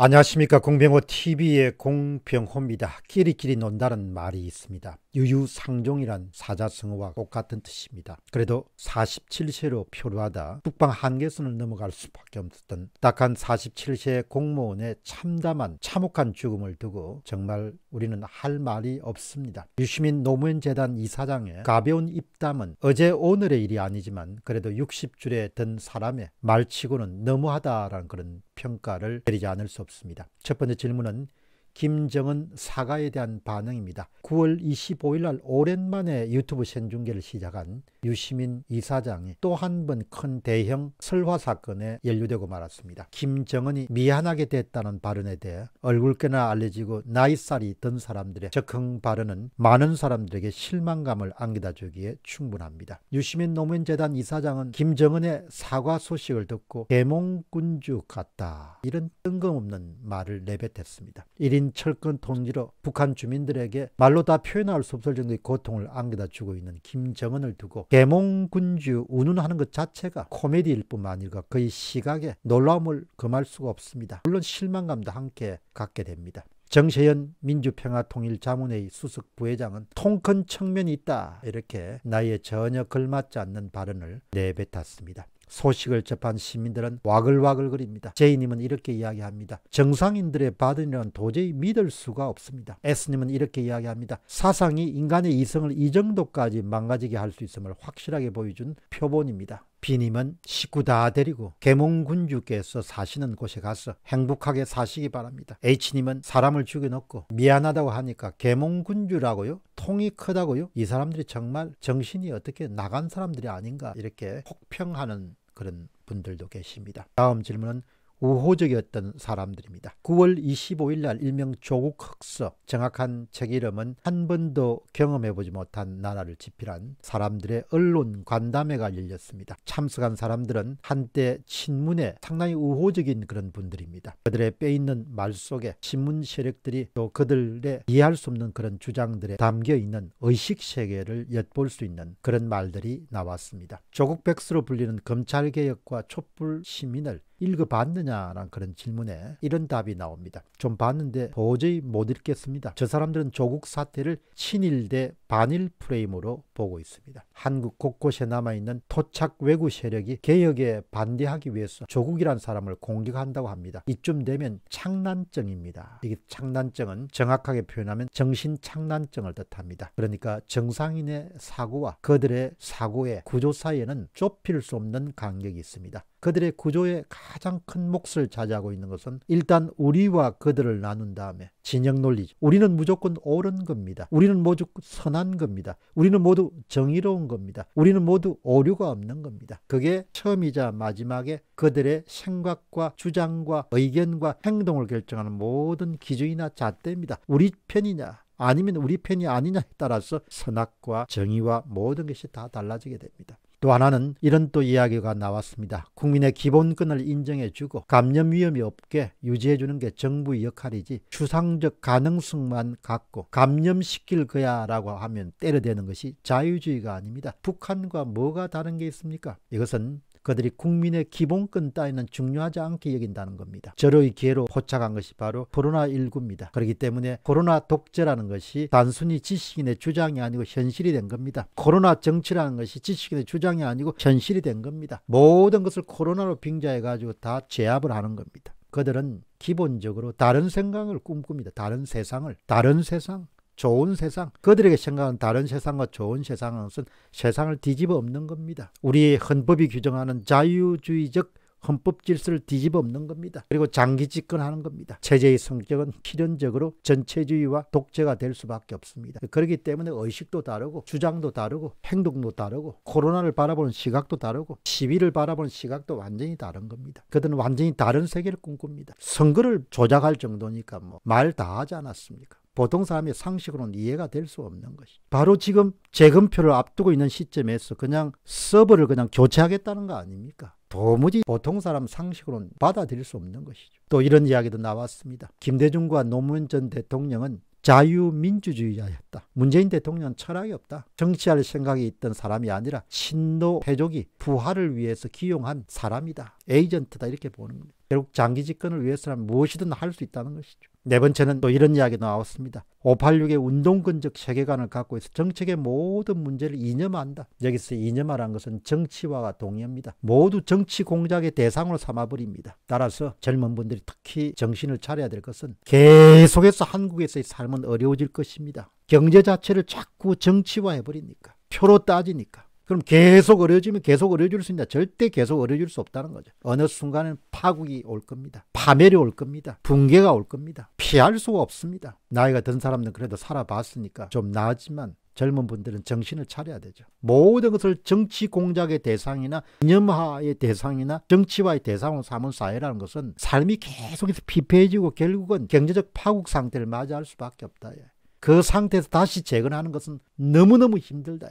안녕하십니까 공병호 TV의 공병호입니다. 끼리끼리 논다는 말이 있습니다. 유유상종이란 사자성어와 똑같은 뜻입니다. 그래도 47세로 표류하다 북방 한계선을 넘어갈 수밖에 없었던 딱한 47세 의 공무원의 참담한 참혹한 죽음을 두고 정말 우리는 할 말이 없습니다. 유시민 노무현 재단 이사장의 가벼운 입담은 어제 오늘의 일이 아니지만 그래도 60줄에 든 사람의 말치고는 너무하다라는 그런 평가를 내리지 않을 수 없습니다. 첫 번째 질문은 김정은 사과에 대한 반응입니다. 9월 25일 날 오랜만에 유튜브 생중계를 시작한 유시민 이사장이 또 한 번 큰 대형 설화 사건에 연루되고 말았습니다. 김정은이 미안하게 됐다는 발언에 대해 얼굴께나 알려지고 나이살이 든 사람들의 적흥 발언은 많은 사람들에게 실망감을 안겨다 주기에 충분합니다. 유시민 노무현재단 이사장은 김정은의 사과 소식을 듣고 대몽군주 같다 이런 뜬금없는 말을 내뱉었습니다. 1인 철근 통지로 북한 주민들에게 말로 다 표현할 수 없을 정도의 고통을 안겨다 주고 있는 김정은을 두고 개몽군주 운운하는 것 자체가 코미디일 뿐만 아니라 거의 시각에 놀라움을 금할 수가 없습니다. 물론 실망감도 함께 갖게 됩니다. 정세현 민주평화통일자문회의 수석 부회장은 통큰 측면이 있다 이렇게 나이에 전혀 걸맞지 않는 발언을 내뱉었습니다. 소식을 접한 시민들은 와글와글거립니다. 제이님은 이렇게 이야기합니다. 정상인들의 발언이 도저히 믿을 수가 없습니다. S님은 이렇게 이야기합니다. 사상이 인간의 이성을 이 정도까지 망가지게 할 수 있음을 확실하게 보여준 표본입니다. 비님은 식구 다 데리고 계몽군주께서 사시는 곳에 가서 행복하게 사시기 바랍니다. H님은 사람을 죽여놓고 미안하다고 하니까 계몽군주라고요? 통이 크다고요? 이 사람들이 정말 정신이 어떻게 나간 사람들이 아닌가 이렇게 혹평하는 그런 분들도 계십니다. 다음 질문은 우호적이었던 사람들입니다. 9월 25일 날 일명 조국 흑서 정확한 책 이름은 한 번도 경험해보지 못한 나라를 집필한 사람들의 언론 관담회가 열렸습니다. 참석한 사람들은 한때 친문에 상당히 우호적인 그런 분들입니다. 그들의 빼있는 말 속에 친문 세력들이 또 그들의 이해할 수 없는 그런 주장들에 담겨있는 의식 세계를 엿볼 수 있는 그런 말들이 나왔습니다. 조국 백수로 불리는 검찰개혁과 촛불 시민을 읽어봤느냐라는 그런 질문에 이런 답이 나옵니다. 좀 봤는데 도저히 못 읽겠습니다. 저 사람들은 조국 사태를 친일 대 반일 프레임으로 보고 있습니다. 한국 곳곳에 남아있는 토착 외구 세력이 개혁에 반대하기 위해서 조국이란 사람을 공격한다고 합니다. 이쯤 되면 창난증입니다. 이게 창난증은 정확하게 표현하면 정신 창난증을 뜻합니다. 그러니까 정상인의 사고와 그들의 사고의 구조 사이에는 좁힐 수 없는 간격이 있습니다. 그들의 구조에 가장 큰 몫을 차지하고 있는 것은 일단 우리와 그들을 나눈 다음에 진영 논리죠. 우리는 무조건 옳은 겁니다. 우리는 모두 선한 선한 겁니다. 우리는 모두 정의로운 겁니다. 우리는 모두 오류가 없는 겁니다. 그게 처음이자 마지막에 그들의 생각과 주장과 의견과 행동을 결정하는 모든 기준이나 잣대입니다. 우리 편이냐 아니면 우리 편이 아니냐에 따라서 선악과 정의와 모든 것이 다 달라지게 됩니다. 또 하나는 이런 또 이야기가 나왔습니다. 국민의 기본권을 인정해주고 감염 위험이 없게 유지해주는 게 정부의 역할이지 추상적 가능성만 갖고 감염시킬 거야 라고 하면 때려대는 것이 자유주의가 아닙니다. 북한과 뭐가 다른 게 있습니까? 이것은 그들이 국민의 기본권 따위는 중요하지 않게 여긴다는 겁니다. 저호의 기회로 포착한 것이 바로 코로나19입니다. 그렇기 때문에 코로나 독재라는 것이 단순히 지식인의 주장이 아니고 현실이 된 겁니다. 코로나 정치라는 것이 지식인의 주장이 아니고 현실이 된 겁니다. 모든 것을 코로나로 빙자해가지고 다 제압을 하는 겁니다. 그들은 기본적으로 다른 생각을 꿈꿉니다. 다른 세상을. 다른 세상. 좋은 세상, 그들에게 생각하는 다른 세상과 좋은 세상은 세상을 뒤집어 엎는 겁니다. 우리의 헌법이 규정하는 자유주의적 헌법 질서를 뒤집어 엎는 겁니다. 그리고 장기 집권하는 겁니다. 체제의 성격은 필연적으로 전체주의와 독재가 될 수밖에 없습니다. 그렇기 때문에 의식도 다르고 주장도 다르고 행동도 다르고 코로나를 바라보는 시각도 다르고 시위를 바라보는 시각도 완전히 다른 겁니다. 그들은 완전히 다른 세계를 꿈꿉니다. 선거를 조작할 정도니까 뭐말다 하지 않았습니까? 보통 사람의 상식으로는 이해가 될 수 없는 것이 바로 지금 재검표를 앞두고 있는 시점에서 그냥 서버를 그냥 교체하겠다는 거 아닙니까? 도무지 보통 사람 상식으로는 받아들일 수 없는 것이죠. 또 이런 이야기도 나왔습니다. 김대중과 노무현 전 대통령은 자유민주주의자였다. 문재인 대통령은 철학이 없다. 정치할 생각이 있던 사람이 아니라 신노 해족이 부활을 위해서 기용한 사람이다. 에이전트다 이렇게 보는 겁니다. 결국 장기 집권을 위해서라면 무엇이든 할 수 있다는 것이죠. 네 번째는 또 이런 이야기 나왔습니다. 586의 운동근적 세계관을 갖고 있어 정책의 모든 문제를 이념한다. 여기서 이념화는 것은 정치화가 동의합니다. 모두 정치 공작의 대상으로 삼아버립니다. 따라서 젊은 분들이 특히 정신을 차려야 될 것은 계속해서 한국에서의 삶은 어려워질 것입니다. 경제 자체를 자꾸 정치화해버리니까 표로 따지니까 그럼 계속 어려지면 계속 어려질 수 있냐? 절대 계속 어려질 수 없다는 거죠. 어느 순간은 파국이 올 겁니다. 파멸이 올 겁니다. 붕괴가 올 겁니다. 피할 수가 없습니다. 나이가 든 사람은 그래도 살아봤으니까 좀 나았지만 젊은 분들은 정신을 차려야 되죠. 모든 것을 정치 공작의 대상이나 이념화의 대상이나 정치화의 대상으로 삼은 사회라는 것은 삶이 계속해서 피폐해지고 결국은 경제적 파국 상태를 맞이할 수밖에 없다. 그 상태에서 다시 재건하는 것은 너무너무 힘들다.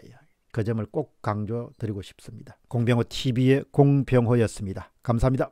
그 점을 꼭 강조드리고 싶습니다. 공병호 TV의 공병호였습니다. 감사합니다.